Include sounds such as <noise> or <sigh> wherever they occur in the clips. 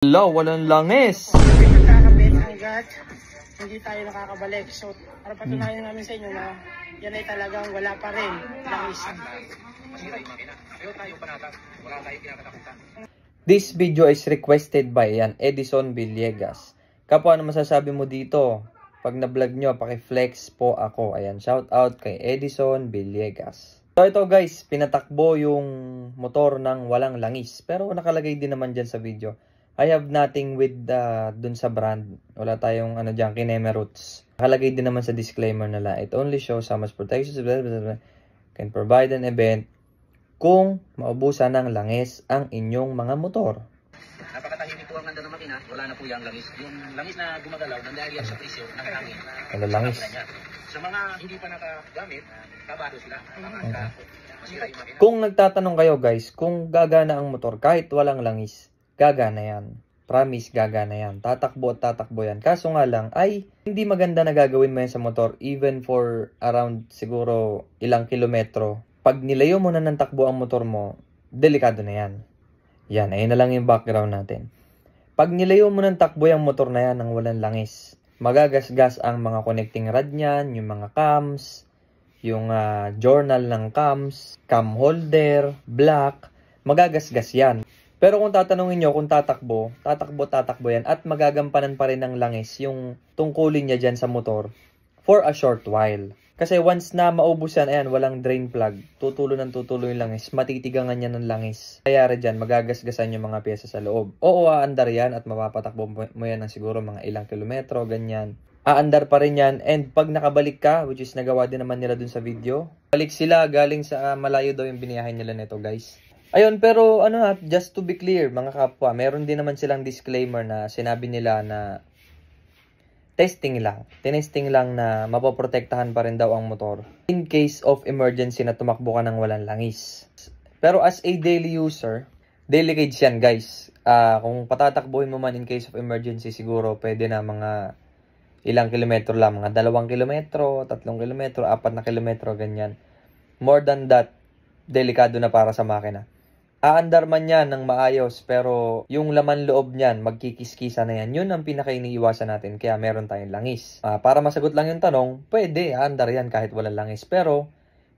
Hello, walang langis. Hindi nakakabit hanggat hindi tayo nakakabalik. So, para patunayan namin sa inyo na yan ay talagang wala pa rin langis. This video is requested by yan, Edison Villegas. Kapo, ano masasabi mo dito? Pag na-vlog nyo, paki-flex po ako. Ayan, shout out kay Edison Villegas. So ito guys, pinatakbo yung motor ng walang langis. Pero nakalagay din naman dyan sa video I have nothing with uh, dun sa brand. Wala tayong ano diyan Kineme Roots. Nakalagay din naman sa disclaimer nila, it only shows how much protection can provide an event kung maubusan ng langis ang inyong mga motor. Napakatahimik po ang nanda ng makina, wala na po yung langis. Yung langis na gumagalaw, nandahil yan sa presyo ng hangin. Ang langis. Sa mga hindi pa nakagamit, kabado sila. Kung nagtatanong kayo guys, kung gagana ang motor kahit walang langis, gagana yan. Promise, gagana yan. Tatakbo at tatakbo yan. Kaso nga lang, ay hindi maganda na gagawin mo yan sa motor even for around siguro ilang kilometro. Pag nilayo mo na ng takbo ang motor mo, delikado na yan. Yan, ayun na lang yung background natin. Pag nilayo mo ng takbo yung motor na yan ng walang langis, magagasgas ang mga connecting rod niyan, yung mga cams, yung uh, journal ng cams, cam holder, black, magagasgas yan. Pero kung tatanungin nyo kung tatakbo, tatakbo, tatakbo yan at magagampanan pa rin ng langis yung tungkulin niya dyan sa motor for a short while. Kasi once na maubos yan, ayan, walang drain plug, tutulo ng tutulo yung langis, matitigangan niya ng langis. Kaya Kayari dyan, magagasgasan yung mga piyesa sa loob. Oo, aandar yan at mapapatakbo mo yan ng siguro mga ilang kilometro, ganyan. Aandar pa rin yan and pag nakabalik ka, which is nagawa din naman nila dun sa video, balik sila galing sa uh, malayo daw yung biniyahin nila nito guys. Ayun, pero ano ha, just to be clear mga kapwa, meron din naman silang disclaimer na sinabi nila na testing lang. Tinesting lang na mapoprotektahan pa rin daw ang motor in case of emergency na tumakbo ka ng walang langis. Pero as a daily user, daily cage yan guys. Uh, kung patatakbuhin mo man in case of emergency, siguro pwede na mga ilang kilometro lang. Mga dalawang kilometro, tatlong kilometro, apat na kilometro, ganyan. More than that, delikado na para sa makina aandar man yan ng maayos pero yung laman loob niyan magkikiskisa na yan yun ang pinaka iniiwasan natin kaya meron tayong langis uh, para masagot lang yung tanong pwede aandar yan kahit walang langis pero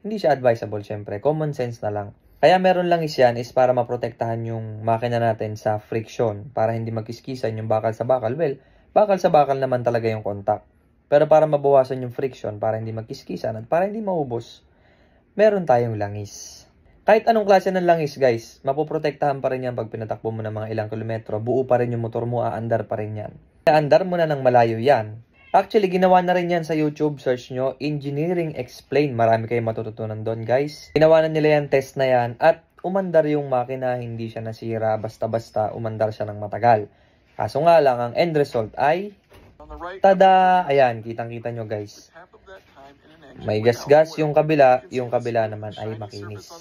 hindi siya advisable syempre common sense na lang kaya meron langis yan is para maprotektahan yung makina natin sa friction para hindi magkiskisan yung bakal sa bakal well bakal sa bakal naman talaga yung contact pero para mabawasan yung friction para hindi magkiskisan at para hindi maubos meron tayong langis kahit anong klase ng langis guys, mapoprotektahan pa rin yan pag pinatakbo mo ng mga ilang kilometro, buo pa rin yung motor mo, aandar pa rin yan. Aandar mo na ng malayo yan. Actually, ginawa na rin yan sa YouTube, search nyo, Engineering Explain. Marami kayong matututunan doon guys. Ginawa na nila yan, test na yan, at umandar yung makina, hindi siya nasira, basta-basta umandar siya ng matagal. Kaso nga lang, ang end result ay, tada! Ayan, kitang-kita nyo guys. May gasgas -gas yung kabila, yung kabila naman ay makinis.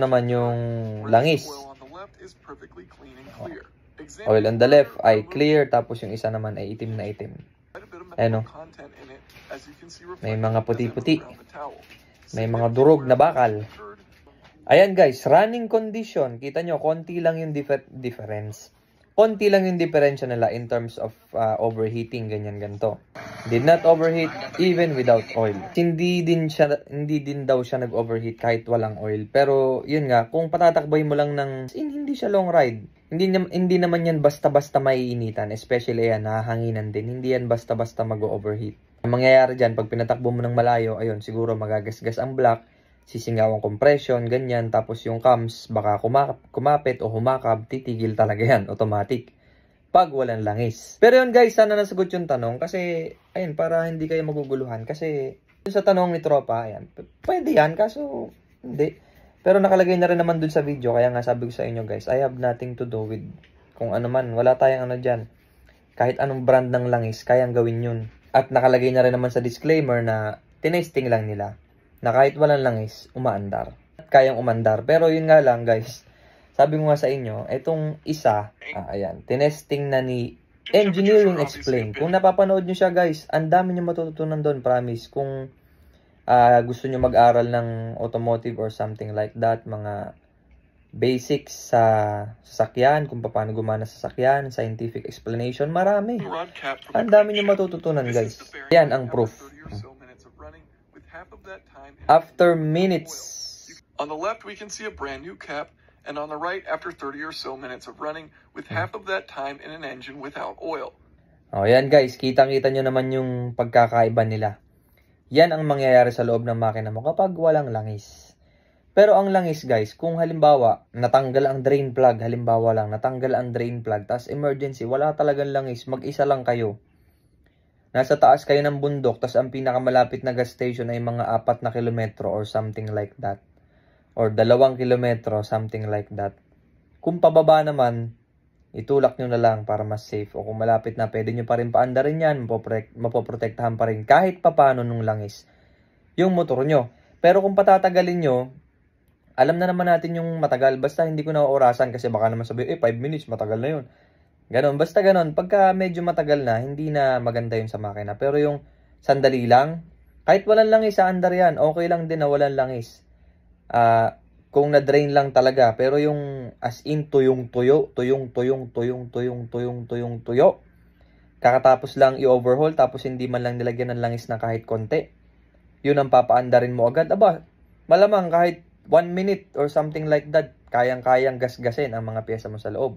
Naman yung langis. Oh. Oil on the left ay clear, tapos yung isa naman ay itim na itim. Ano? May mga puti-puti. May mga durog na bakal. Ayan guys, running condition. Kita nyo, konti lang yung differ difference konti lang yung diferensya nila in terms of uh, overheating, ganyan ganto. Did not overheat even without oil. Hindi din siya hindi din daw siya nag-overheat kahit walang oil. Pero yun nga, kung patatakbay mo lang ng in, hindi siya long ride. Hindi hindi naman yan basta-basta maiinitan, especially yan nahanginan din. Hindi yan basta-basta mag-overheat. Ang mangyayari diyan pag pinatakbo mo ng malayo, ayun, siguro magagasgas ang black sisingawan compression, ganyan. Tapos yung cams, baka kumapit o humakab, titigil talaga yan, <laughs> automatic. Pag walang langis. Pero yun guys, sana nasagot yung tanong. Kasi, ayun, para hindi kayo maguguluhan. Kasi, sa tanong ni Tropa, ayan, pwede yan, kaso, hindi. Pero nakalagay na rin naman dun sa video, kaya nga sabi ko sa inyo guys, I have nothing to do with kung ano man. Wala tayong ano dyan. Kahit anong brand ng langis, kayang gawin yun. At nakalagay na rin naman sa disclaimer na tinesting lang nila na kahit walang langis, umaandar. At kayang umandar. Pero yun nga lang guys, sabi ko nga sa inyo, itong isa, ah, ayan, tinesting na ni Engineering Explain. Kung napapanood nyo siya guys, ang dami nyo matututunan doon, promise. Kung uh, gusto nyo mag-aral ng automotive or something like that, mga basics sa sasakyan, kung paano gumana sa sasakyan, scientific explanation, marami. Ang dami nyo matututunan guys. Yan ang proof that time after minutes. On the left, we can see a brand new cap, and on the right, after 30 or so minutes of running, with hmm. half of that time in an engine without oil. oh, yan guys, kitang-kita nyo naman yung pagkakaiba nila. Yan ang mangyayari sa loob ng makina mo kapag walang langis. Pero ang langis guys, kung halimbawa natanggal ang drain plug, halimbawa lang natanggal ang drain plug, tas emergency, wala talagang langis, mag-isa lang kayo. Nasa taas kayo ng bundok, tapos ang pinakamalapit na gas station ay mga apat na kilometro or something like that. Or dalawang kilometro, something like that. Kung pababa naman, itulak nyo na lang para mas safe. O kung malapit na, pwede nyo pa rin paandarin yan, mapoprotektahan pa rin kahit papano nung langis yung motor nyo. Pero kung patatagalin nyo, alam na naman natin yung matagal. Basta hindi ko na orasan kasi baka naman sabi, eh 5 minutes, matagal na yun. Ganon, basta ganon. Pagka medyo matagal na, hindi na maganda yun sa makina. Pero yung sandali lang, kahit walang langis sa andar yan, okay lang din na walang langis. Uh, kung na-drain lang talaga, pero yung as in tuyong tuyo, tuyong tuyong tuyong tuyong tuyong tuyong tuyo, kakatapos lang i-overhaul, tapos hindi man lang nilagyan ng langis na kahit konti, yun ang papaandarin mo agad. Aba, malamang kahit 1 minute or something like that, kayang-kayang gasgasin ang mga piyesa mo sa loob.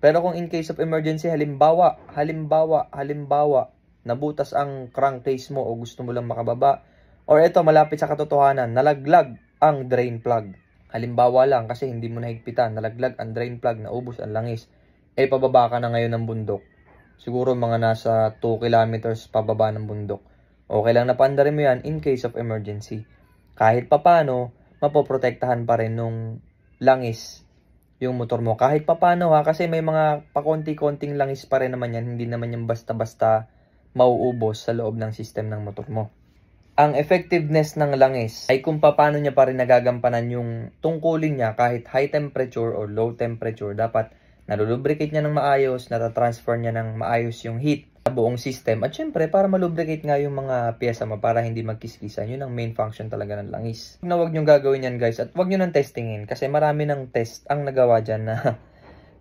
Pero kung in case of emergency, halimbawa, halimbawa, halimbawa, nabutas ang crankcase mo o gusto mo lang makababa, or ito, malapit sa katotohanan, nalaglag ang drain plug. Halimbawa lang, kasi hindi mo nahigpitan, nalaglag ang drain plug, naubos ang langis, eh pababa ka na ngayon ng bundok. Siguro mga nasa 2 kilometers pababa ng bundok. Okay lang napandarin mo yan in case of emergency. Kahit papano, mapoprotektahan pa rin nung langis yung motor mo. Kahit papano ha, kasi may mga pakonti-konting langis pa rin naman yan. Hindi naman yung basta-basta mauubos sa loob ng system ng motor mo. Ang effectiveness ng langis ay kung paano niya pa rin nagagampanan yung tungkulin niya kahit high temperature or low temperature. Dapat nalulubricate niya ng maayos, natatransfer niya ng maayos yung heat buong system. At syempre, para malubricate nga yung mga piyesa mo para hindi magkiskisan, yun ang main function talaga ng langis. Na huwag nyo gagawin yan guys at huwag nyo nang testingin kasi marami ng test ang nagawa dyan na <laughs>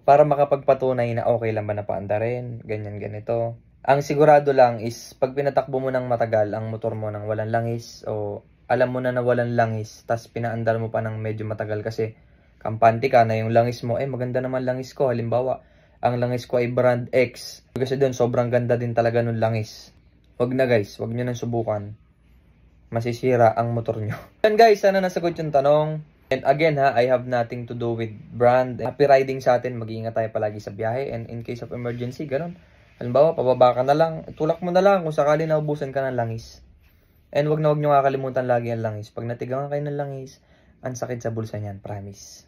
para makapagpatunay na okay lang ba na paandarin, ganyan ganito. Ang sigurado lang is pag pinatakbo mo ng matagal ang motor mo ng walang langis o alam mo na na walang langis tas pinaandar mo pa ng medyo matagal kasi kampante ka na yung langis mo, eh maganda naman langis ko halimbawa ang langis ko ay brand X. Kasi doon sobrang ganda din talaga nung langis. Huwag na guys, huwag nyo nang subukan. Masisira ang motor nyo. <laughs> Yan guys, sana nasagot yung tanong. And again ha, I have nothing to do with brand. Happy riding sa atin, mag-iingat tayo palagi sa biyahe. And in case of emergency, ganun. Halimbawa, pababa ka na lang, tulak mo na lang kung sakali naubusan ka ng langis. And wag na wag nyo kakalimutan lagi ang langis. Pag natigangan kayo ng langis, ang sakit sa bulsa niyan, promise.